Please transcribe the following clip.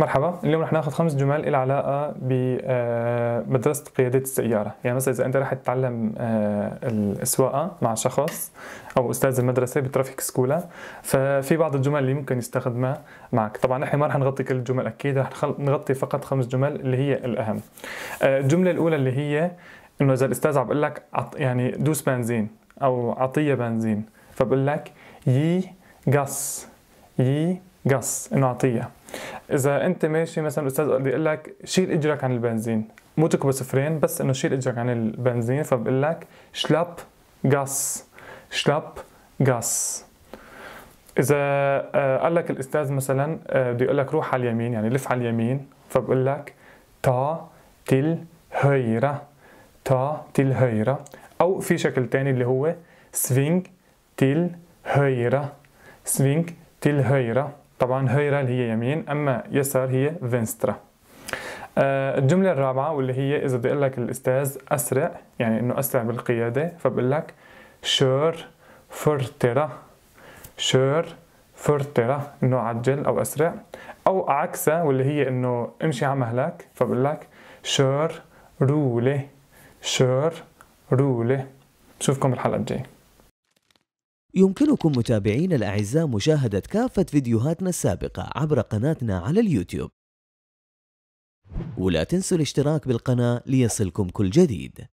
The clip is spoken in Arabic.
مرحبا اليوم رح ناخذ خمس جمل لها علاقة بمدرسة آه، قيادة السيارة يعني مثلا إذا أنت رح تتعلم آه، السواقة مع شخص أو أستاذ المدرسة بترافيك سكولا ففي بعض الجمل اللي ممكن يستخدمها معك طبعا نحن ما رح نغطي كل الجمل أكيد رح نغطي فقط خمس جمل اللي هي الأهم آه، الجملة الأولى اللي هي إنه إذا الأستاذ عم بقول لك يعني دوس بنزين أو عطية بنزين فبقول لك يي غاس يي غاس إنه عطية اذا انت ماشي مثلا الاستاذ بيقول لك شيل اجرك عن البنزين مو تكبس فرين بس انه شيل اجرك عن البنزين فبقول لك شلاب غاس شلاب غاس اذا آه، قال لك الاستاذ مثلا آه، بده يقول لك روح على اليمين يعني لف على اليمين فبقول لك تا تل هيرا تا تل هيرا او في شكل تاني اللي هو سفينج تل هيرا سفينج تل هيرا طبعا هيرال هي يمين أما يسار هي فينسترا آه، الجملة الرابعة واللي هي إذا بدي أقول لك الأستاذ أسرع يعني إنه أسرع بالقيادة فبقول لك شور فرترا شور فرترا إنه عجل أو أسرع أو عكسها واللي هي إنه امشي على مهلك فبقول لك شور رولي شور رولي بشوفكم بالحلقة الجاية يمكنكم متابعين الأعزاء مشاهدة كافة فيديوهاتنا السابقة عبر قناتنا على اليوتيوب ولا تنسوا الاشتراك بالقناة ليصلكم كل جديد